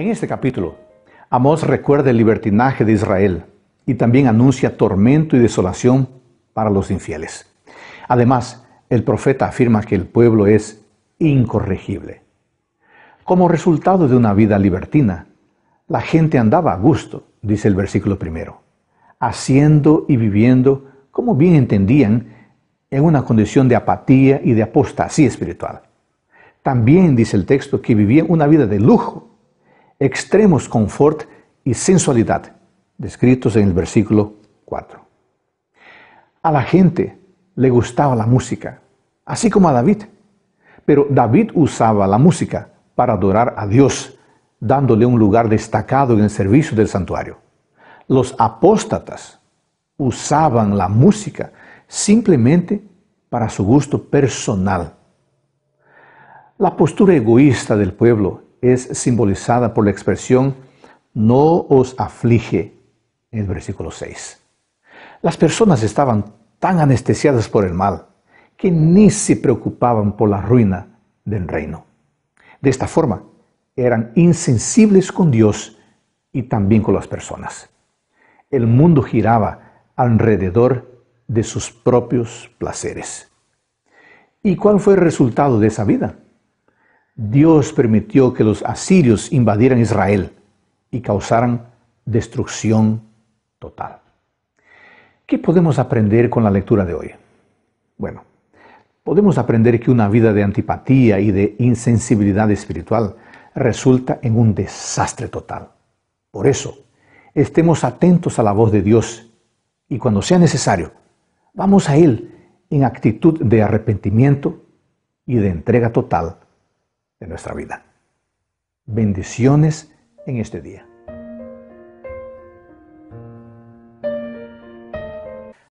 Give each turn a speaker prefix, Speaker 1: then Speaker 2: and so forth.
Speaker 1: En este capítulo, Amós recuerda el libertinaje de Israel y también anuncia tormento y desolación para los infieles. Además, el profeta afirma que el pueblo es incorregible. Como resultado de una vida libertina, la gente andaba a gusto, dice el versículo primero, haciendo y viviendo como bien entendían en una condición de apatía y de apostasía espiritual. También dice el texto que vivían una vida de lujo extremos confort y sensualidad, descritos en el versículo 4. A la gente le gustaba la música, así como a David, pero David usaba la música para adorar a Dios, dándole un lugar destacado en el servicio del santuario. Los apóstatas usaban la música simplemente para su gusto personal. La postura egoísta del pueblo es simbolizada por la expresión no os aflige en el versículo 6. Las personas estaban tan anestesiadas por el mal que ni se preocupaban por la ruina del reino. De esta forma, eran insensibles con Dios y también con las personas. El mundo giraba alrededor de sus propios placeres. ¿Y cuál fue el resultado de esa vida? Dios permitió que los asirios invadieran Israel y causaran destrucción total. ¿Qué podemos aprender con la lectura de hoy? Bueno, podemos aprender que una vida de antipatía y de insensibilidad espiritual resulta en un desastre total. Por eso, estemos atentos a la voz de Dios y cuando sea necesario, vamos a Él en actitud de arrepentimiento y de entrega total de nuestra vida. Bendiciones en este día.